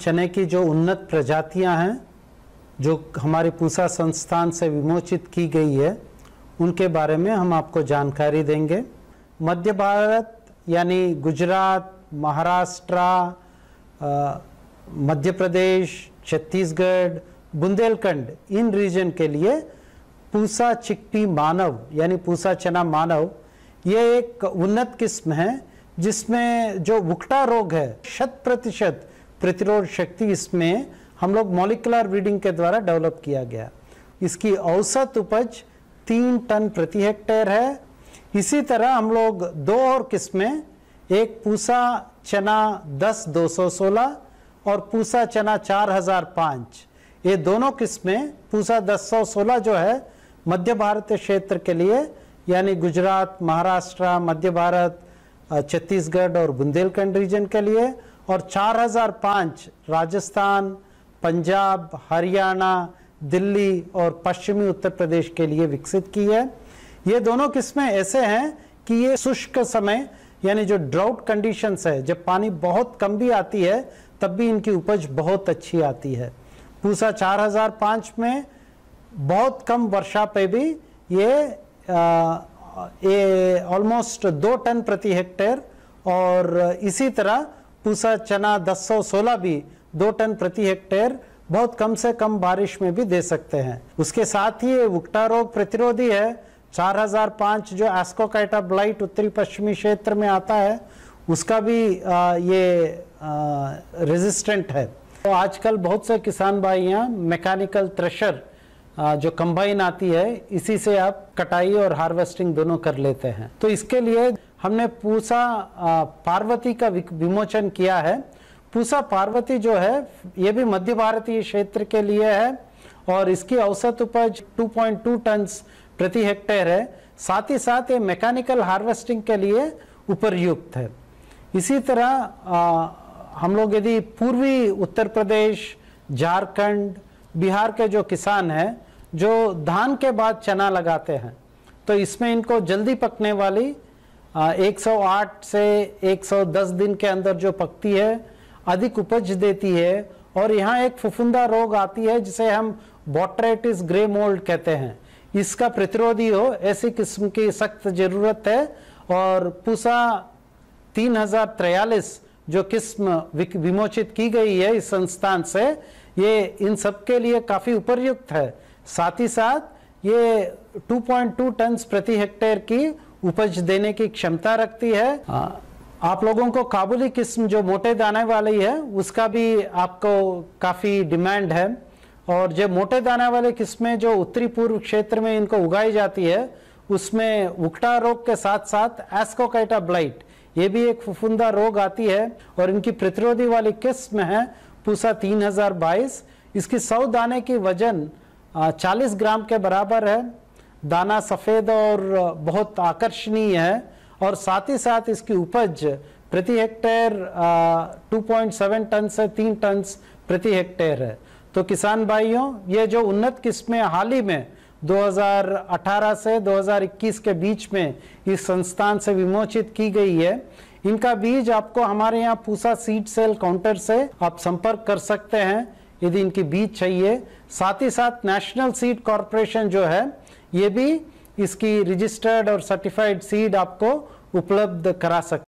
चने की जो उन्नत प्रजातियां हैं जो हमारे पूसा संस्थान से विमोचित की गई है उनके बारे में हम आपको जानकारी देंगे मध्य भारत यानी गुजरात महाराष्ट्र मध्य प्रदेश छत्तीसगढ़ बुंदेलखंड इन रीजन के लिए पूसा चिकपी मानव यानी पूसा चना मानव ये एक उन्नत किस्म है जिसमें जो वुकटा रोग है शत प्रतिशत प्रतिरोध शक्ति इसमें हम लोग मॉलिकुलर ब्रीडिंग के द्वारा डेवलप किया गया इसकी औसत उपज तीन टन प्रति हेक्टेयर है इसी तरह हम लोग दो और किस्में एक पूसा चना दस दो सौ सोलह और पूसा चना चार हजार पाँच ये दोनों किस्में पूसा दस सौ सोलह जो है मध्य भारत क्षेत्र के लिए यानी गुजरात महाराष्ट्र मध्य भारत छत्तीसगढ़ और बुंदेलखंड रीजन के लिए और 4005 राजस्थान पंजाब हरियाणा दिल्ली और पश्चिमी उत्तर प्रदेश के लिए विकसित की है ये दोनों किस्में ऐसे हैं कि ये शुष्क समय यानी जो ड्राउट कंडीशंस है जब पानी बहुत कम भी आती है तब भी इनकी उपज बहुत अच्छी आती है पूसा 4005 में बहुत कम वर्षा पे भी ये ये ऑलमोस्ट दो टन प्रति हेक्टेयर और इसी तरह पूसा चना दस सौ सोलह भी दो टन प्रति हेक्टेयर बहुत कम से कम बारिश में भी दे सकते हैं उसके साथ ही उगटा रोग प्रतिरोधी है 4005 जो एस्कोकाइटा ब्लाइट उत्तरी पश्चिमी क्षेत्र में आता है उसका भी आ, ये रेजिस्टेंट है तो आजकल बहुत से किसान भाई यहाँ मैकेनिकल थ्रेशर जो कंबाइन आती है इसी से आप कटाई और हार्वेस्टिंग दोनों कर लेते हैं तो इसके लिए हमने पूसा पार्वती का विमोचन किया है पूसा पार्वती जो है ये भी मध्य भारतीय क्षेत्र के लिए है और इसकी औसत उपज 2.2 टन प्रति हेक्टेयर है साथ ही साथ ये मैकेनिकल हार्वेस्टिंग के लिए उपरयुक्त है इसी तरह आ, हम लोग यदि पूर्वी उत्तर प्रदेश झारखंड बिहार के जो किसान हैं जो धान के बाद चना लगाते हैं तो इसमें इनको जल्दी पकने वाली 108 से 110 दिन के अंदर जो पकती है अधिक उपज देती है और यहाँ एक फुफुंदा रोग आती है जिसे हम बॉट्रेटिस ग्रे मोल्ड कहते हैं इसका प्रतिरोधी हो ऐसी किस्म की सख्त ज़रूरत है और पूसा तीन जो किस्म विमोचित की गई है इस संस्थान से ये इन सब के लिए काफ़ी उपयुक्त है साथ ही साथ ये 2.2 टन प्रति हेक्टेयर की उपज देने की क्षमता रखती है हाँ। आप लोगों को काबुली किस्म जो मोटे दाने वाली है उसका भी आपको काफ़ी डिमांड है और जो मोटे दाने वाले किस्में जो उत्तरी पूर्व क्षेत्र में इनको उगाई जाती है उसमें उकटा रोग के साथ साथ एस्कोकाइटा ब्लाइट ये भी एक फुफुंदा रोग आती है और इनकी प्रतिरोधी वाली किस्म है पूसा 3022 इसकी सौ दाने की वजन 40 ग्राम के बराबर है दाना सफ़ेद और बहुत आकर्षणीय है और साथ ही साथ इसकी उपज प्रति हेक्टेयर 2.7 टन से 3 टन प्रति हेक्टेयर है तो किसान भाइयों ये जो उन्नत किस्में हाल ही में 2018 से 2021 के बीच में इस संस्थान से विमोचित की गई है इनका बीज आपको हमारे यहाँ पूसा सीड सेल काउंटर से आप संपर्क कर सकते हैं यदि इनकी बीज चाहिए साथ ही साथ नेशनल सीड कॉरपोरेशन जो है ये भी इसकी रजिस्टर्ड और सर्टिफाइड सीड आपको उपलब्ध करा सकते